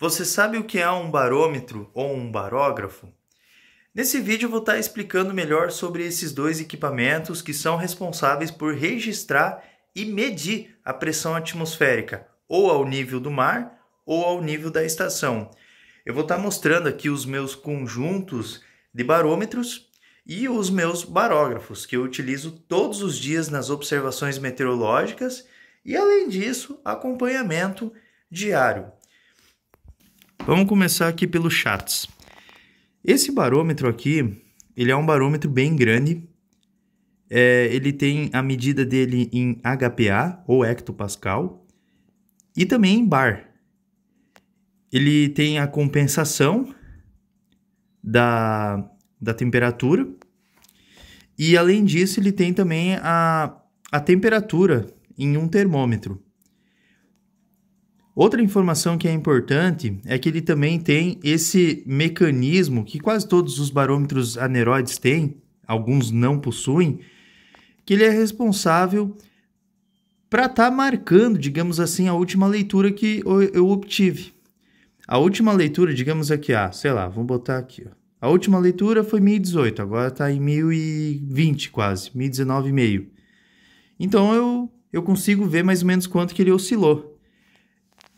Você sabe o que é um barômetro ou um barógrafo? Nesse vídeo eu vou estar tá explicando melhor sobre esses dois equipamentos que são responsáveis por registrar e medir a pressão atmosférica, ou ao nível do mar ou ao nível da estação. Eu vou estar tá mostrando aqui os meus conjuntos de barômetros e os meus barógrafos, que eu utilizo todos os dias nas observações meteorológicas e, além disso, acompanhamento diário. Vamos começar aqui pelos chats. Esse barômetro aqui, ele é um barômetro bem grande. É, ele tem a medida dele em HPA ou hectopascal e também em bar. Ele tem a compensação da, da temperatura e além disso ele tem também a, a temperatura em um termômetro. Outra informação que é importante é que ele também tem esse mecanismo que quase todos os barômetros aneróides têm, alguns não possuem, que ele é responsável para estar tá marcando, digamos assim, a última leitura que eu obtive. A última leitura, digamos aqui, ah, sei lá, vamos botar aqui. Ó. A última leitura foi 1018, agora está em 1020 quase, 1019,5. Então eu, eu consigo ver mais ou menos quanto que ele oscilou.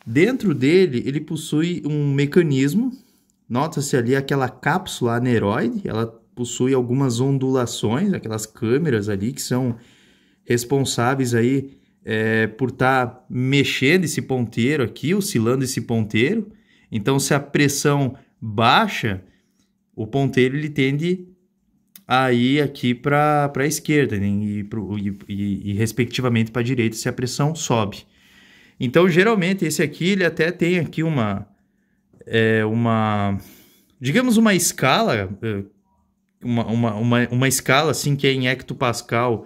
Dentro dele, ele possui um mecanismo. Nota-se ali aquela cápsula aneroide, ela possui algumas ondulações, aquelas câmeras ali que são responsáveis aí é, por estar tá mexendo esse ponteiro aqui, oscilando esse ponteiro. Então, se a pressão baixa, o ponteiro ele tende ir aqui para a esquerda né? e, pro, e, e, e respectivamente para a direita se a pressão sobe. Então, geralmente, esse aqui, ele até tem aqui uma... É, uma digamos, uma escala... É, uma, uma, uma, uma escala, assim, que é em hectopascal...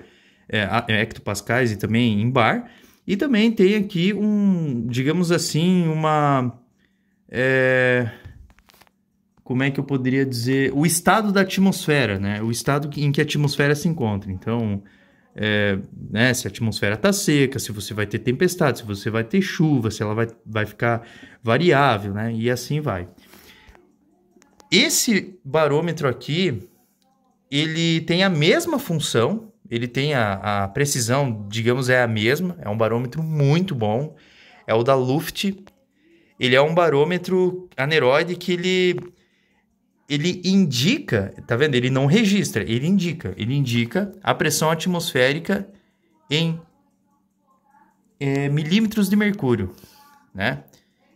É, é, hectopascais e também em bar. E também tem aqui um... Digamos assim, uma... É, como é que eu poderia dizer, o estado da atmosfera, né? O estado em que a atmosfera se encontra. Então, é, né, se a atmosfera está seca, se você vai ter tempestade, se você vai ter chuva, se ela vai, vai ficar variável, né? E assim vai. Esse barômetro aqui, ele tem a mesma função, ele tem a, a precisão, digamos, é a mesma, é um barômetro muito bom, é o da Luft. Ele é um barômetro aneroide que ele ele indica, tá vendo? Ele não registra, ele indica, ele indica a pressão atmosférica em é, milímetros de mercúrio, né?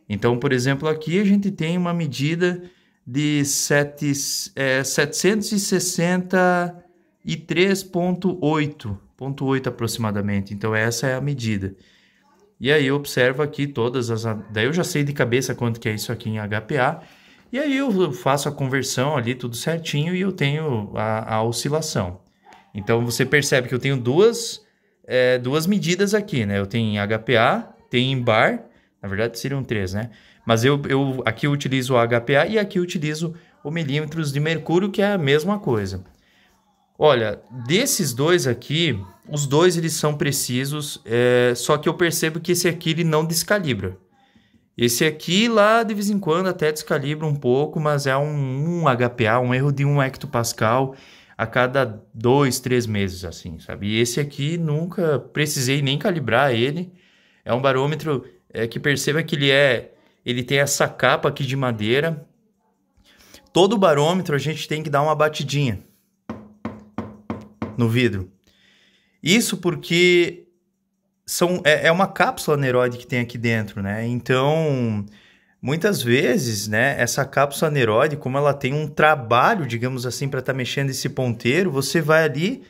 Então, por exemplo, aqui a gente tem uma medida de 7, é, 763,8 aproximadamente. Então, essa é a medida. E aí, observa aqui todas as. Daí eu já sei de cabeça quanto que é isso aqui em HPA e aí eu faço a conversão ali tudo certinho e eu tenho a, a oscilação. Então você percebe que eu tenho duas, é, duas medidas aqui, né? Eu tenho em HPA, tenho em bar, na verdade seriam três, né? Mas eu, eu aqui eu utilizo o HPA e aqui eu utilizo o milímetros de mercúrio, que é a mesma coisa. Olha, desses dois aqui, os dois eles são precisos, é, só que eu percebo que esse aqui ele não descalibra. Esse aqui lá de vez em quando até descalibra um pouco, mas é um, um HPA, um erro de 1 hectopascal a cada dois, três meses, assim, sabe? E esse aqui nunca precisei nem calibrar ele. É um barômetro é, que perceba que ele é, ele tem essa capa aqui de madeira. Todo barômetro a gente tem que dar uma batidinha no vidro. Isso porque são, é, é, uma cápsula aneróide que tem aqui dentro, né? Então, muitas vezes, né, essa cápsula aneróide, como ela tem um trabalho, digamos assim, para estar tá mexendo esse ponteiro, você vai ali,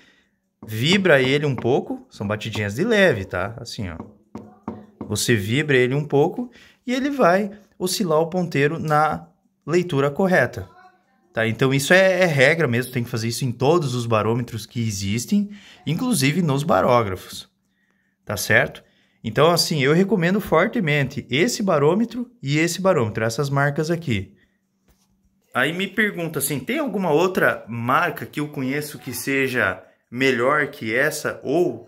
vibra ele um pouco, são batidinhas de leve, tá? Assim, ó. Você vibra ele um pouco e ele vai oscilar o ponteiro na leitura correta. Tá? Então, isso é, é, regra mesmo, tem que fazer isso em todos os barômetros que existem, inclusive nos barógrafos tá certo? Então, assim, eu recomendo fortemente esse barômetro e esse barômetro, essas marcas aqui. Aí me pergunta assim, tem alguma outra marca que eu conheço que seja melhor que essa ou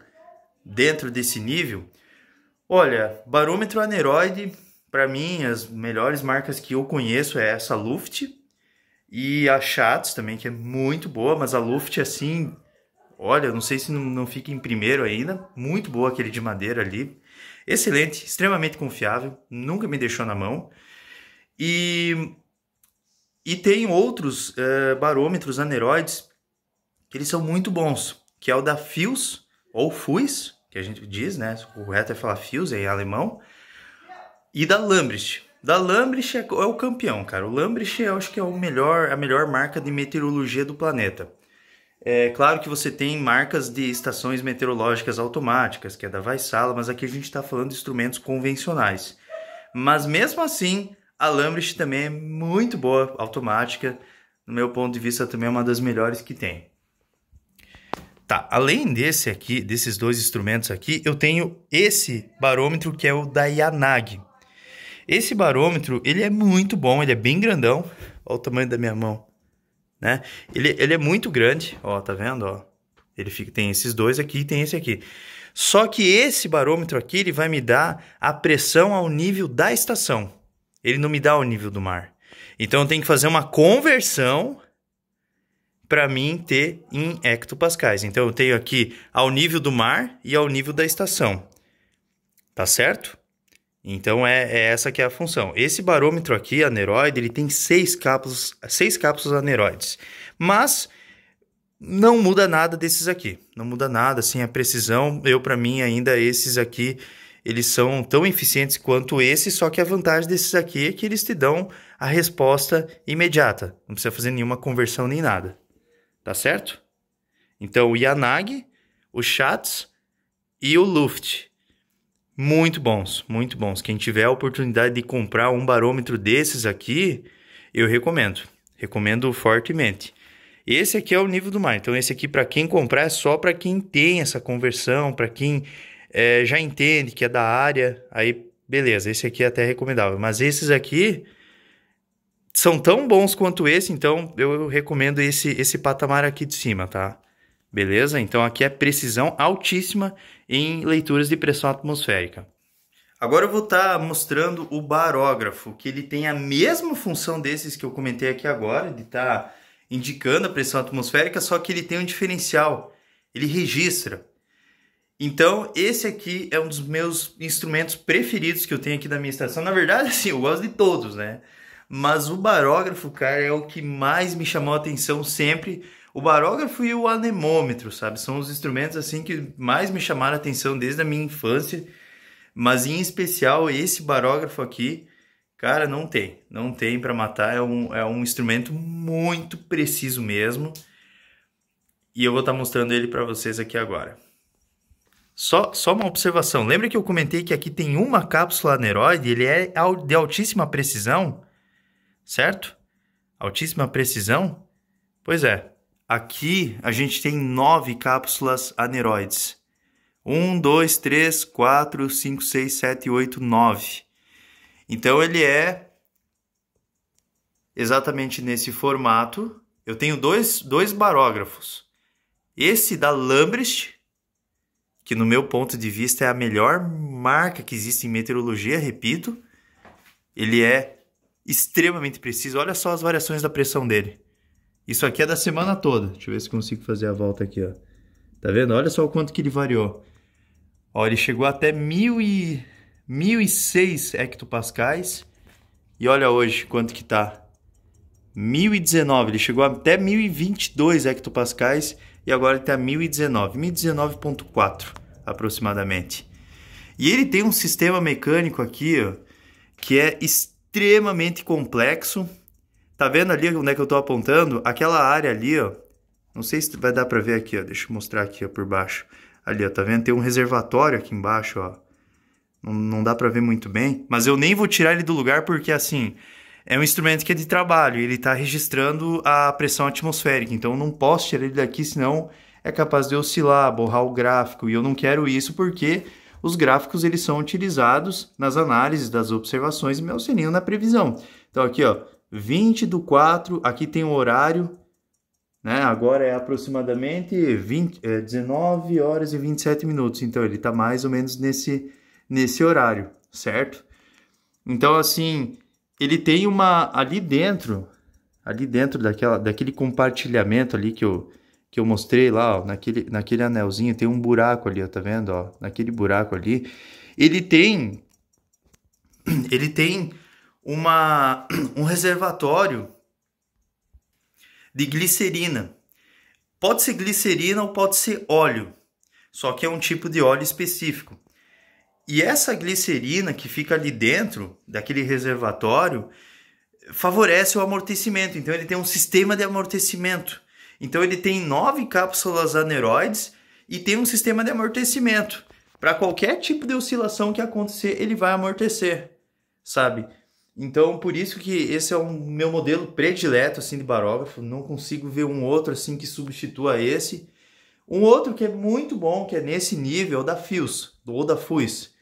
dentro desse nível? Olha, barômetro aneroide, para mim as melhores marcas que eu conheço é essa Luft e a Schatz também, que é muito boa, mas a Luft assim, Olha, não sei se não, não fica em primeiro ainda. Muito boa aquele de madeira ali. Excelente, extremamente confiável, nunca me deixou na mão. E, e tem outros eh, barômetros aneroides que eles são muito bons, que é o da Fius, ou Fuis, que a gente diz, né? O correto é falar Fius é em alemão, e da Lambrecht. Da Lambrecht é, é o campeão, cara. O Lambrecht eu acho que é o melhor, a melhor marca de meteorologia do planeta. É claro que você tem marcas de estações meteorológicas automáticas, que é da Vaisala, mas aqui a gente está falando de instrumentos convencionais. Mas mesmo assim, a Lambrich também é muito boa, automática. No meu ponto de vista, também é uma das melhores que tem. Tá, além desse aqui, desses dois instrumentos aqui, eu tenho esse barômetro que é o da Yanagi. Esse barômetro, ele é muito bom, ele é bem grandão. Olha o tamanho da minha mão né? Ele, ele é muito grande, ó, tá vendo, ó? Ele fica, tem esses dois aqui e tem esse aqui. Só que esse barômetro aqui, ele vai me dar a pressão ao nível da estação. Ele não me dá ao nível do mar. Então eu tenho que fazer uma conversão para mim ter em hectopascais. Então eu tenho aqui ao nível do mar e ao nível da estação. Tá certo? Então é, é, essa que é a função. Esse barômetro aqui, aneroide, ele tem seis cápsulas, seis cápsulas aneroides. Mas não muda nada desses aqui. Não muda nada, assim, a precisão. Eu, para mim, ainda esses aqui, eles são tão eficientes quanto esse, só que a vantagem desses aqui é que eles te dão a resposta imediata. Não precisa fazer nenhuma conversão nem nada. Tá certo? Então, o Yanag, o chats e o Luft. Muito bons, muito bons. Quem tiver a oportunidade de comprar um barômetro desses aqui, eu recomendo. Recomendo fortemente. Esse aqui é o nível do mar. Então, esse aqui, para quem comprar, é só para quem tem essa conversão, para quem é, já entende que é da área. Aí, beleza, esse aqui é até recomendável. Mas esses aqui são tão bons quanto esse, então eu recomendo esse, esse patamar aqui de cima, tá? Beleza? Então aqui é precisão altíssima em leituras de pressão atmosférica. Agora eu vou estar tá mostrando o barógrafo, que ele tem a mesma função desses que eu comentei aqui agora, de estar tá indicando a pressão atmosférica, só que ele tem um diferencial. Ele registra. Então, esse aqui é um dos meus instrumentos preferidos que eu tenho aqui da minha estação. Na verdade, assim, eu gosto de todos, né? mas o barógrafo, cara, é o que mais me chamou a atenção sempre. O barógrafo e o anemômetro, sabe? São os instrumentos assim que mais me chamaram a atenção desde a minha infância. Mas em especial esse barógrafo aqui, cara, não tem. Não tem para matar, é um, é um instrumento muito preciso mesmo. E eu vou estar tá mostrando ele para vocês aqui agora. Só, só uma observação. Lembra que eu comentei que aqui tem uma cápsula aneroide, ele é de altíssima precisão? certo? Altíssima precisão? Pois é. Aqui a gente tem nove cápsulas aneroides. 1, 2, 3, 4, 5, 6, 7, 8, 9. Então ele é exatamente nesse formato. Eu tenho dois, dois barógrafos. Esse da Lambrecht, que no meu ponto de vista é a melhor marca que existe em meteorologia, repito. Ele é extremamente preciso. Olha só as variações da pressão dele. Isso aqui é da semana toda. Deixa eu ver se consigo fazer a volta aqui, ó. Tá vendo? Olha só o quanto que ele variou. Ó, ele chegou até mil e... 1006 hectopascais. E olha hoje quanto que tá. 1019, ele chegou até 1022 hectopascais e agora ele tá 1019, 1019.4 aproximadamente. E ele tem um sistema mecânico aqui, ó, que é extremamente extremamente complexo. Tá vendo ali onde é que eu tô apontando? Aquela área ali, ó. Não sei se vai dar para ver aqui, ó. Deixa eu mostrar aqui, ó, por baixo. Ali, ó, tá vendo? Tem um reservatório aqui embaixo, ó. Não, não dá para ver muito bem, mas eu nem vou tirar ele do lugar porque assim, é um instrumento que é de trabalho, ele tá registrando a pressão atmosférica, então eu não posso tirar ele daqui, senão é capaz de oscilar, borrar o gráfico, e eu não quero isso porque os gráficos eles são utilizados nas análises das observações e sininho na previsão. Então aqui, ó, 20 do 4, aqui tem o horário, né? Agora é aproximadamente 20, é, 19 horas e 27 minutos, então ele está mais ou menos nesse, nesse horário, certo? Então assim, ele tem uma ali dentro, ali dentro daquela, daquele compartilhamento ali que eu que eu mostrei lá, ó, naquele, naquele anelzinho, tem um buraco ali, ó, tá vendo? Ó, naquele buraco ali, ele tem, ele tem uma, um reservatório de glicerina. Pode ser glicerina ou pode ser óleo, só que é um tipo de óleo específico. E essa glicerina que fica ali dentro daquele reservatório favorece o amortecimento. Então ele tem um sistema de amortecimento. Então ele tem nove cápsulas aneroides e tem um sistema de amortecimento. Para qualquer tipo de oscilação que acontecer, ele vai amortecer, sabe? Então, por isso que esse é o meu modelo predileto assim de barógrafo, não consigo ver um outro assim que substitua esse. Um outro que é muito bom, que é nesse nível, é da Fios, ou da Fuis.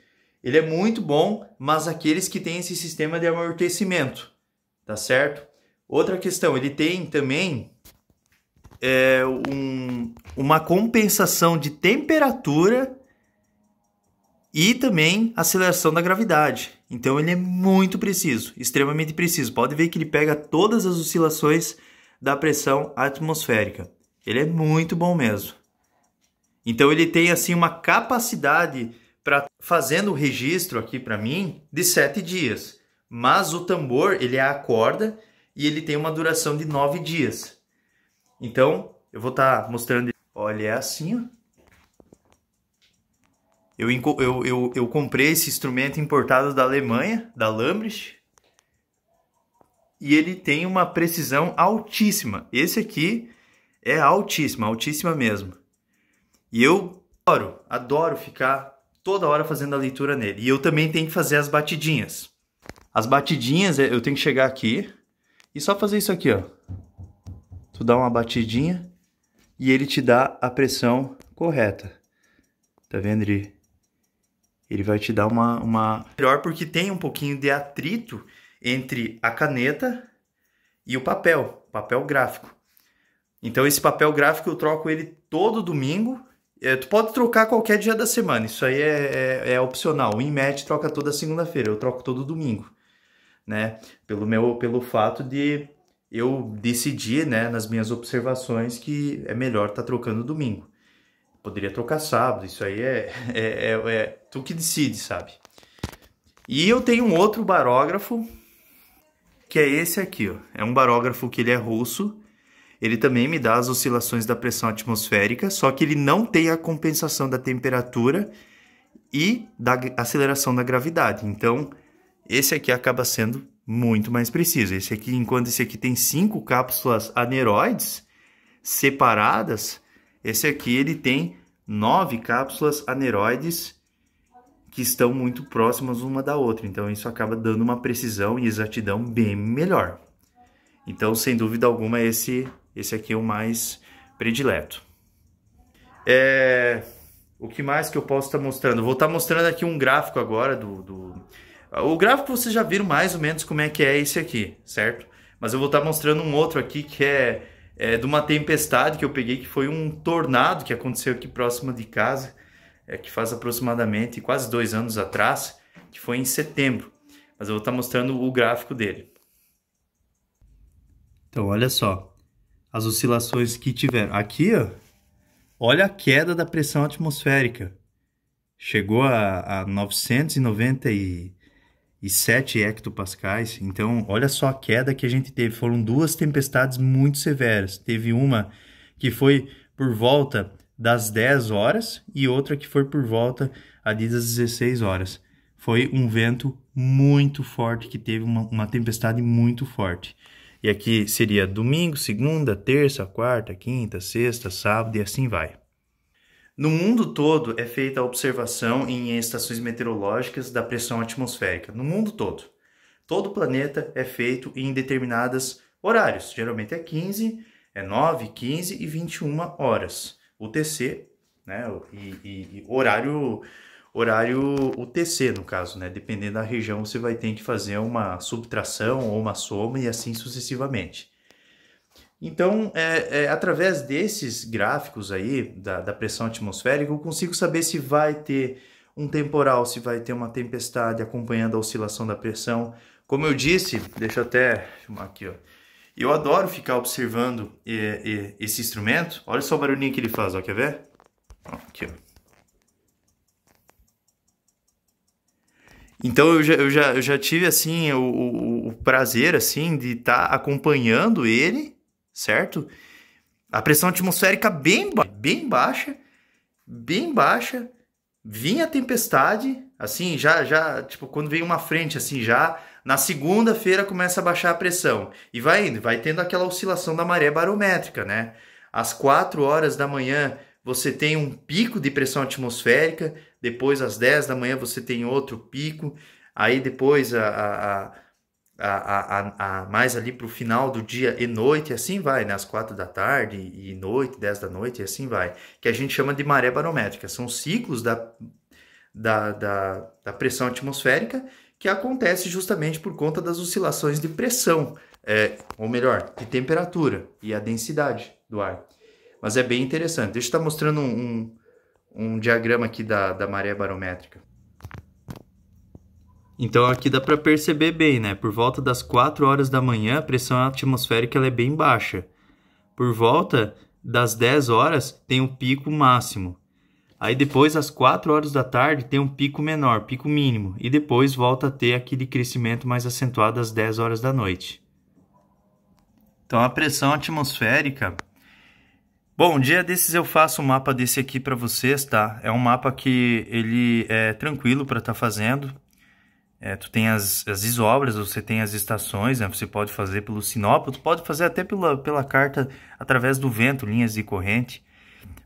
Ele é muito bom, mas aqueles que têm esse sistema de amortecimento, tá certo? Outra questão, ele tem também é, um, uma compensação de temperatura e também aceleração da gravidade. Então ele é muito preciso, extremamente preciso. Pode ver que ele pega todas as oscilações da pressão atmosférica. Ele é muito bom mesmo. Então ele tem assim uma capacidade para fazendo o registro aqui para mim de 7 dias. Mas o tambor, ele é a corda e ele tem uma duração de 9 dias. Então, eu vou estar tá mostrando. Olha, é assim, ó. Eu, eu, eu, eu comprei esse instrumento importado da Alemanha, da Lambrecht. E ele tem uma precisão altíssima. Esse aqui é altíssima, altíssima mesmo. E eu adoro, adoro ficar toda hora fazendo a leitura nele. E eu também tenho que fazer as batidinhas. As batidinhas é, eu tenho que chegar aqui e só fazer isso aqui, ó tu dá uma batidinha e ele te dá a pressão correta. Tá vendo? Ele, ele vai te dar uma, uma... Melhor porque tem um pouquinho de atrito entre a caneta e o papel, papel gráfico. Então esse papel gráfico eu troco ele todo domingo. É, tu pode trocar qualquer dia da semana, isso aí é, é, é opcional. O InMatch troca toda segunda-feira, eu troco todo domingo. Né? Pelo, meu, pelo fato de eu decidi, né, nas minhas observações, que é melhor estar tá trocando domingo. Poderia trocar sábado, isso aí é, é, é, é tu que decide, sabe? E eu tenho um outro barógrafo, que é esse aqui, ó. É um barógrafo que ele é russo, ele também me dá as oscilações da pressão atmosférica, só que ele não tem a compensação da temperatura e da aceleração da gravidade. Então, esse aqui acaba sendo muito mais preciso. Esse aqui, enquanto esse aqui tem cinco cápsulas aneroides separadas, esse aqui ele tem nove cápsulas aneroides que estão muito próximas uma da outra. Então isso acaba dando uma precisão e exatidão bem melhor. Então, sem dúvida alguma, esse, esse aqui é o mais predileto. É, o que mais que eu posso estar tá mostrando? Vou estar tá mostrando aqui um gráfico agora do, do o gráfico vocês já viram mais ou menos como é que é esse aqui, certo? Mas eu vou estar mostrando um outro aqui que é, é de uma tempestade que eu peguei, que foi um tornado que aconteceu aqui próximo de casa, é, que faz aproximadamente quase dois anos atrás, que foi em setembro. Mas eu vou estar mostrando o gráfico dele. Então, olha só as oscilações que tiveram. Aqui, ó, olha a queda da pressão atmosférica. Chegou a, a 990 e e 7 hectopascais. Então, olha só a queda que a gente teve. Foram duas tempestades muito severas. Teve uma que foi por volta das 10 horas e outra que foi por volta ali das 16 horas. Foi um vento muito forte que teve uma, uma tempestade muito forte. E aqui seria domingo, segunda, terça, quarta, quinta, sexta, sábado e assim vai. No mundo todo é feita a observação em estações meteorológicas da pressão atmosférica, no mundo todo. Todo o planeta é feito em determinados horários, geralmente é 15, é 9, 15 e 21 horas. UTC, né, e, e, e horário horário UTC, no caso, né? Dependendo da região, você vai ter que fazer uma subtração ou uma soma e assim sucessivamente. Então, é, é, através desses gráficos aí, da, da, pressão atmosférica, eu consigo saber se vai ter um temporal, se vai ter uma tempestade acompanhando a oscilação da pressão. Como eu disse, deixa eu até filmar aqui, ó. Eu adoro ficar observando é, é esse instrumento. Olha só o barulhinho que ele faz, ó, quer ver? Ó, aqui, ó. Então eu já, eu já, eu já tive assim o, o, o prazer assim de estar tá acompanhando ele certo? A pressão atmosférica bem, ba bem baixa, bem baixa. Vinha a tempestade, assim, já, já, tipo, quando vem uma frente, assim, já na segunda-feira começa a baixar a pressão. E vai indo, vai tendo aquela oscilação da maré barométrica, né? Às 4 horas da manhã você tem um pico de pressão atmosférica, depois às 10 da manhã você tem outro pico, aí depois a, a, a a, a, a mais ali para o final do dia e noite, e assim vai, né? às quatro da tarde e noite, dez da noite, e assim vai, que a gente chama de maré barométrica. São ciclos da, da, da, da pressão atmosférica que acontece justamente por conta das oscilações de pressão, é, ou melhor, de temperatura e a densidade do ar. Mas é bem interessante. Deixa eu estar tá mostrando um, um, um diagrama aqui da, da maré barométrica. Então aqui dá para perceber bem, né? Por volta das 4 horas da manhã, a pressão atmosférica é bem baixa. Por volta das 10 horas tem um pico máximo. Aí depois às 4 horas da tarde tem um pico menor, pico mínimo, e depois volta a ter aquele crescimento mais acentuado às 10 horas da noite. Então a pressão atmosférica Bom, um dia desses eu faço um mapa desse aqui para vocês, tá? É um mapa que ele é tranquilo para estar tá fazendo, é, tu tem as, as isobras, você tem as estações, né? você pode fazer pelo sinop, tu pode fazer até pela, pela carta através do vento, linhas de corrente,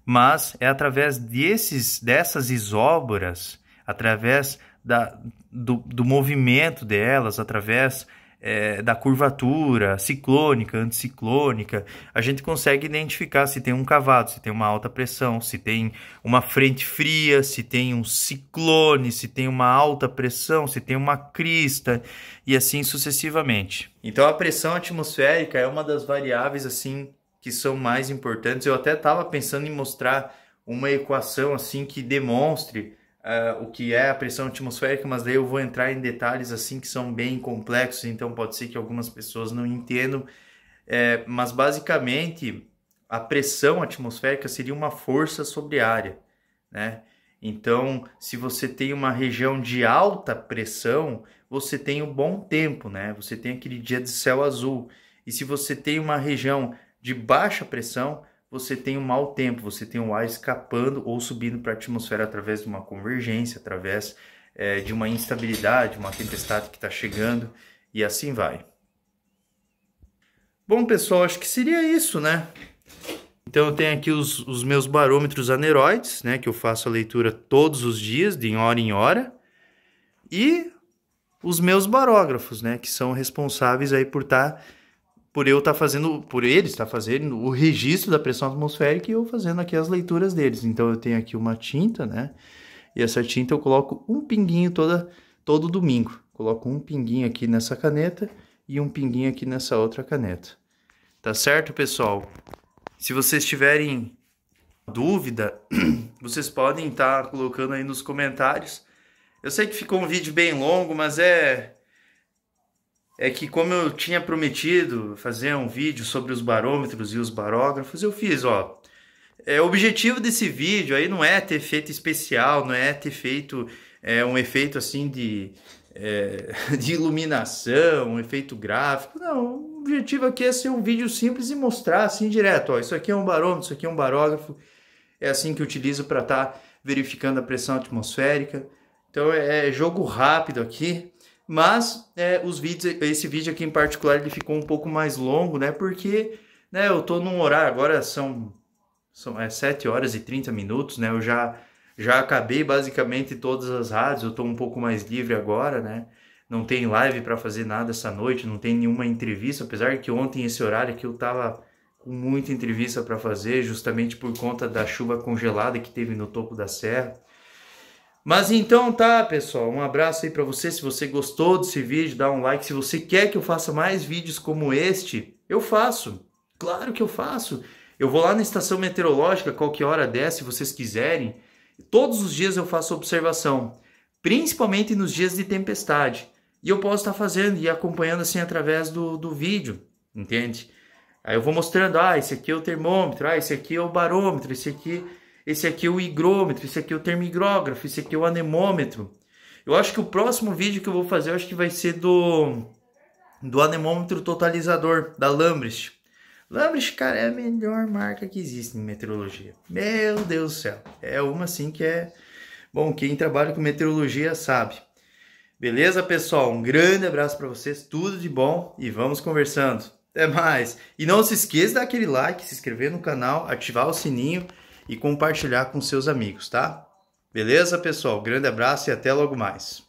mas é através desses, dessas isobras, através da, do, do movimento delas, através é, da curvatura, ciclônica, anticiclônica, a gente consegue identificar se tem um cavado, se tem uma alta pressão, se tem uma frente fria, se tem um ciclone, se tem uma alta pressão, se tem uma crista e assim sucessivamente. Então a pressão atmosférica é uma das variáveis assim que são mais importantes. Eu até estava pensando em mostrar uma equação assim que demonstre uh, o que é a pressão atmosférica, mas daí eu vou entrar em detalhes assim que são bem complexos, então pode ser que algumas pessoas não entendam. É, mas basicamente a pressão atmosférica seria uma força sobre a área, né? Então, se você tem uma região de alta pressão, você tem um bom tempo, né? Você tem aquele dia de céu azul. E se você tem uma região de baixa pressão, você tem um mau tempo, você tem um ar escapando ou subindo para a atmosfera através de uma convergência, através é, de uma instabilidade, uma tempestade que está chegando e assim vai. Bom, pessoal, acho que seria isso, né? Então eu tenho aqui os, os meus barômetros aneroides, né? Que eu faço a leitura todos os dias, de hora em hora. E os meus barógrafos, né? Que são responsáveis aí por estar... Tá por eu estar tá fazendo, por eles estar tá fazendo o registro da pressão atmosférica e eu fazendo aqui as leituras deles. Então eu tenho aqui uma tinta, né? E essa tinta eu coloco um pinguinho toda, todo domingo. Coloco um pinguinho aqui nessa caneta e um pinguinho aqui nessa outra caneta. Tá certo, pessoal? Se vocês tiverem dúvida, vocês podem estar tá colocando aí nos comentários. Eu sei que ficou um vídeo bem longo, mas é é que como eu tinha prometido fazer um vídeo sobre os barômetros e os barógrafos, eu fiz, ó. É, o objetivo desse vídeo aí não é ter feito especial, não é ter feito é, um efeito assim de, é, de iluminação, um efeito gráfico, não. O objetivo aqui é ser um vídeo simples e mostrar assim direto, ó, isso aqui é um barômetro, isso aqui é um barógrafo, é assim que eu utilizo para estar tá verificando a pressão atmosférica. Então é, é jogo rápido aqui, mas é, os vídeos, esse vídeo aqui em particular, ele ficou um pouco mais longo, né? Porque né, eu tô num horário, agora são, são é, 7 horas e 30 minutos, né? Eu já, já acabei basicamente todas as rádios, eu tô um pouco mais livre agora, né? Não tem live para fazer nada essa noite, não tem nenhuma entrevista, apesar que ontem esse horário aqui eu tava com muita entrevista para fazer, justamente por conta da chuva congelada que teve no topo da serra. Mas então tá, pessoal, um abraço aí para você. Se você gostou desse vídeo, dá um like. Se você quer que eu faça mais vídeos como este, eu faço. Claro que eu faço. Eu vou lá na estação meteorológica qualquer hora dessa, se vocês quiserem. Todos os dias eu faço observação, principalmente nos dias de tempestade. E eu posso estar fazendo e acompanhando assim através do, do vídeo, entende? Aí eu vou mostrando, ah, esse aqui é o termômetro, ah, esse aqui é o barômetro, esse aqui esse aqui é o higrômetro, esse aqui é o termigrógrafo, esse aqui é o anemômetro. Eu acho que o próximo vídeo que eu vou fazer, eu acho que vai ser do, do anemômetro totalizador, da Lambrecht. Lambrecht, cara, é a melhor marca que existe em meteorologia. Meu Deus do céu. É uma, assim, que é... Bom, quem trabalha com meteorologia sabe. Beleza, pessoal? Um grande abraço para vocês, tudo de bom e vamos conversando. Até mais! E não se esqueça de dar aquele like, se inscrever no canal, ativar o sininho e compartilhar com seus amigos, tá? Beleza, pessoal? Grande abraço e até logo mais.